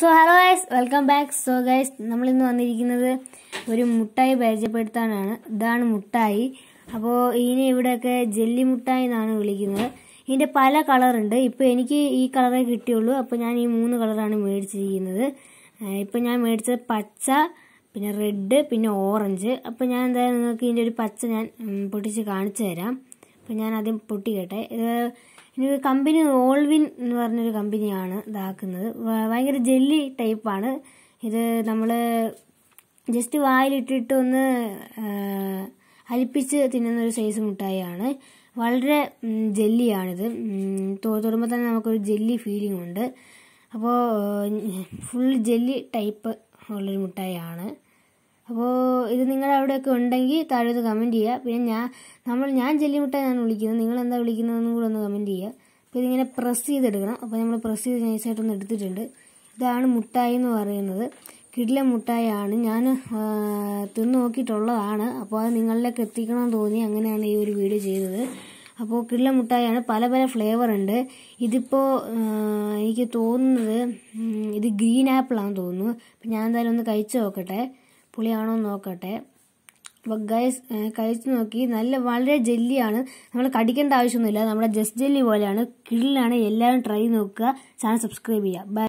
so hello guys welcome back so guys നമ്മളിന്ന് വന്നിരിക്കുന്നത് ഒരു മുട്ടായി പരിചയപ്പെടുത്താനാണ് ഇതാണ് മുട്ടായി അപ്പോൾ ഇതിനെ ഇവിടെയൊക്കെ ജെല്ലി മുട്ടായി എന്നാണ് വിളിക്കുന്നത് ഇതിൻ്റെ പല കളറുണ്ട് ഇപ്പോൾ എനിക്ക് ഈ കളറേ കിട്ടിയുള്ളൂ അപ്പോൾ ഞാൻ ഈ മൂന്ന് കളറാണ് മേടിച്ചിരിക്കുന്നത് ഇപ്പോൾ ഞാൻ മേടിച്ചത് പച്ച പിന്നെ റെഡ് പിന്നെ ഓറഞ്ച് അപ്പോൾ ഞാൻ എന്തായാലും നിങ്ങൾക്ക് ഇതിൻ്റെ ഒരു പച്ച ഞാൻ പൊട്ടിച്ച് കാണിച്ചു തരാം അപ്പം ഞാൻ ആദ്യം പൊട്ടിക്കട്ടെ ഇത് ഇനി കമ്പനി ഓൾവിൻ എന്ന് പറഞ്ഞൊരു കമ്പനിയാണ് ഇതാക്കുന്നത് ഭയങ്കര ജെല്ലി ടൈപ്പാണ് ഇത് നമ്മൾ ജസ്റ്റ് വായിലിട്ടിട്ട് ഒന്ന് അലിപ്പിച്ച് തിന്നുന്നൊരു ഒരു സൈസ് മുട്ടായിയാണ് വളരെ ജെല്ലിയാണിത് തൊടുമ്പോൾ തന്നെ നമുക്കൊരു ജെല്ലി ഫീലിംഗ് ഉണ്ട് അപ്പോൾ ഫുൾ ജെല്ലി ടൈപ്പ് ഉള്ളൊരു മിഠായിയാണ് അപ്പോൾ ഇത് നിങ്ങളുടെ അവിടെയൊക്കെ ഉണ്ടെങ്കിൽ താഴെ ഇത് കമൻറ്റ് ചെയ്യുക പിന്നെ ഞാൻ നമ്മൾ ഞാൻ ഞാൻ വിളിക്കുന്നത് നിങ്ങൾ എന്താ വിളിക്കുന്നതെന്നും കൂടെ ഒന്ന് കമൻറ്റ് ചെയ്യുക അപ്പോൾ ഇതിങ്ങനെ പ്രസ് ചെയ്തെടുക്കണം അപ്പോൾ നമ്മൾ പ്രസ് ചെയ്ത് നൈസായിട്ടൊന്ന് എടുത്തിട്ടുണ്ട് ഇതാണ് മുട്ടായി എന്ന് പറയുന്നത് കിടില മുട്ടായാണ് ഞാൻ തിന്നു നോക്കിയിട്ടുള്ളതാണ് അപ്പോൾ അത് നിങ്ങളിലേക്ക് എത്തിക്കണമെന്ന് തോന്നി അങ്ങനെയാണ് ഈ ഒരു വീഡിയോ ചെയ്തത് അപ്പോൾ കിടില മുട്ടായാണ് പല പല ഫ്ലേവർ ഉണ്ട് ഇതിപ്പോൾ എനിക്ക് തോന്നുന്നത് ഇത് ഗ്രീൻ ആപ്പിളാണെന്ന് തോന്നുന്നു ഞാൻ എന്തായാലും ഒന്ന് കഴിച്ചു നോക്കട്ടെ പുളിയാണോ എന്ന് നോക്കട്ടെ അപ്പോൾ ഗൈസ് കഴിച്ചു നോക്കി നല്ല വളരെ ജെല്ലിയാണ് നമ്മൾ കടിക്കേണ്ട ആവശ്യമൊന്നുമില്ല നമ്മുടെ ജസ്റ്റ് ജെല്ലി പോലെയാണ് കിഴിലാണ് എല്ലാവരും ട്രൈ നോക്കുക ചാനൽ സബ്സ്ക്രൈബ് ചെയ്യുക ബൈ